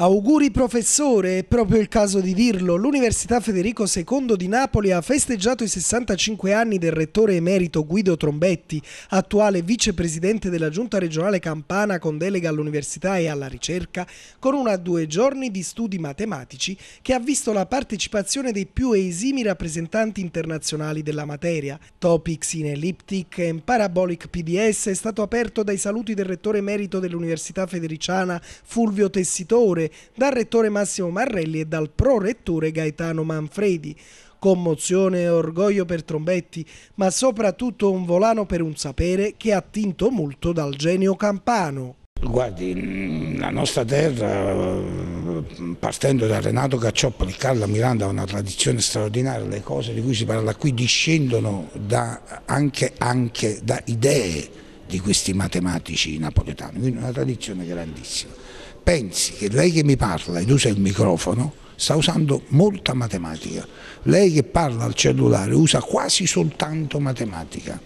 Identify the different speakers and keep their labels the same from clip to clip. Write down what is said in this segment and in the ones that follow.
Speaker 1: Auguri professore, è proprio il caso di dirlo. L'Università Federico II di Napoli ha festeggiato i 65 anni del rettore emerito Guido Trombetti, attuale vicepresidente della Giunta regionale campana con delega all'università e alla ricerca, con una due giorni di studi matematici che ha visto la partecipazione dei più esimi rappresentanti internazionali della materia. Topics in elliptic and parabolic PDS è stato aperto dai saluti del rettore emerito dell'Università Federiciana Fulvio Tessitore dal rettore Massimo Marrelli e dal prorettore Gaetano Manfredi. Commozione e orgoglio per Trombetti, ma soprattutto un volano per un sapere che ha attinto molto dal genio campano.
Speaker 2: Guardi, mm, la nostra terra, mm, partendo da Renato Cacciopoli, Carla Miranda ha una tradizione straordinaria, le cose di cui si parla qui discendono da, anche, anche da idee di questi matematici napoletani, quindi una tradizione grandissima. Pensi che lei che mi parla ed usa il microfono sta usando molta matematica, lei che parla al cellulare usa quasi soltanto matematica,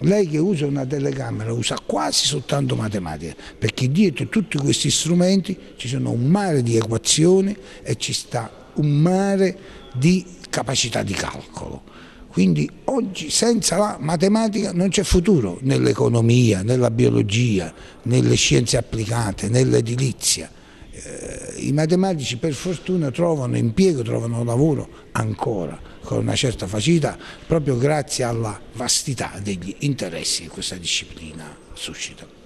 Speaker 2: lei che usa una telecamera usa quasi soltanto matematica, perché dietro tutti questi strumenti ci sono un mare di equazioni e ci sta un mare di capacità di calcolo. Quindi oggi senza la matematica non c'è futuro nell'economia, nella biologia, nelle scienze applicate, nell'edilizia. Eh, I matematici per fortuna trovano impiego, trovano lavoro ancora con una certa facilità proprio grazie alla vastità degli interessi che questa disciplina suscita.